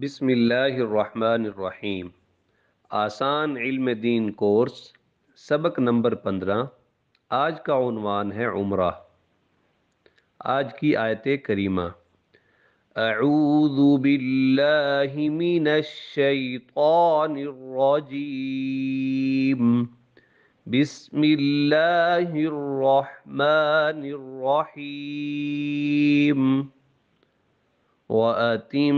بسم اللہ الرحمن الرحیم آسان علم دین کورس سبق نمبر پندرہ آج کا عنوان ہے عمرہ آج کی آیت کریمہ اعوذ باللہ من الشیطان الرجیم بسم اللہ الرحمن الرحیم وَأَتِمْ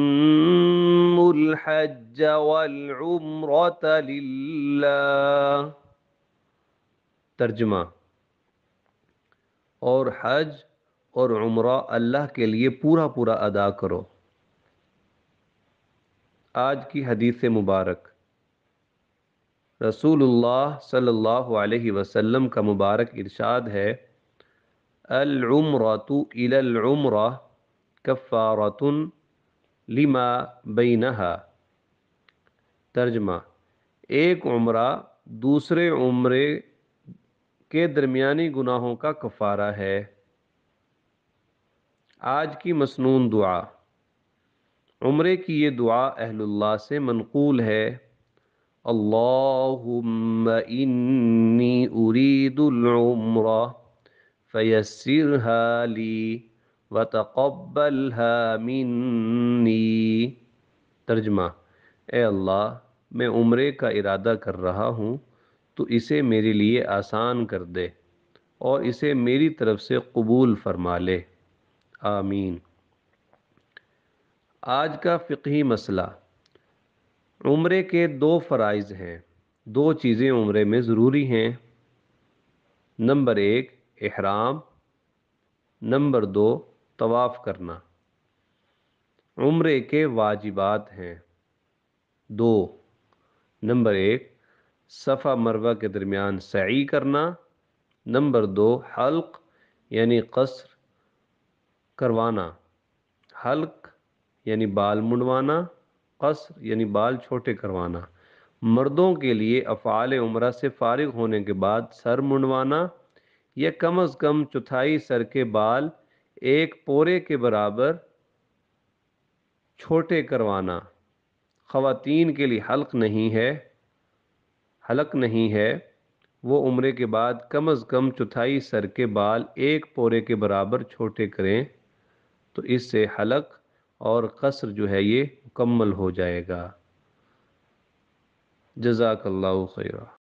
الحج والعمرة لله ترجمہ اور حج اور عمرہ اللہ کے لیے پورا پورا ادا کرو آج کی حدیث مبارک رسول اللہ صلی اللہ علیہ وسلم کا مبارک ارشاد ہے العمرۃ الی العمرہ کفارۃ لما بینا ترجمہ ایک عمرہ دوسرے عمرے کے درمیانی گناہوں کا کفارہ ہے آج کی مصنون دعا عمرے کی یہ دعا اہل اللہ سے منقول ہے انی ارید العمرہ فیسرها لی وتقبلها منی ترجمہ اے اللہ میں عمرے کا ارادہ کر رہا ہوں تو اسے میرے لیے آسان کر دے اور اسے میری طرف سے قبول فرما لے آمین آج کا فقہی مسئلہ عمرے کے دو فرائض ہیں دو چیزیں عمرے میں ضروری ہیں نمبر ایک احرام نمبر دو طواف کرنا عمرے کے واجبات ہیں دو نمبر ایک صفہ مروہ کے درمیان سعی کرنا نمبر دو حلق یعنی قصر کروانا حلق یعنی بال منڈوانا قصر یعنی بال چھوٹے کروانا مردوں کے لیے افعال عمرہ سے فارغ ہونے کے بعد سر منڈوانا یا کم از کم چوتھائی سر کے بال ایک پورے کے برابر چھوٹے کروانا خواتین کے لیے حلق نہیں ہے حلق نہیں ہے وہ عمرے کے بعد کم از کم چوتھائی سر کے بال ایک پورے کے برابر چھوٹے کریں تو اس سے حلق اور قصر جو ہے یہ مکمل ہو جائے گا جزاک اللہ خیرہ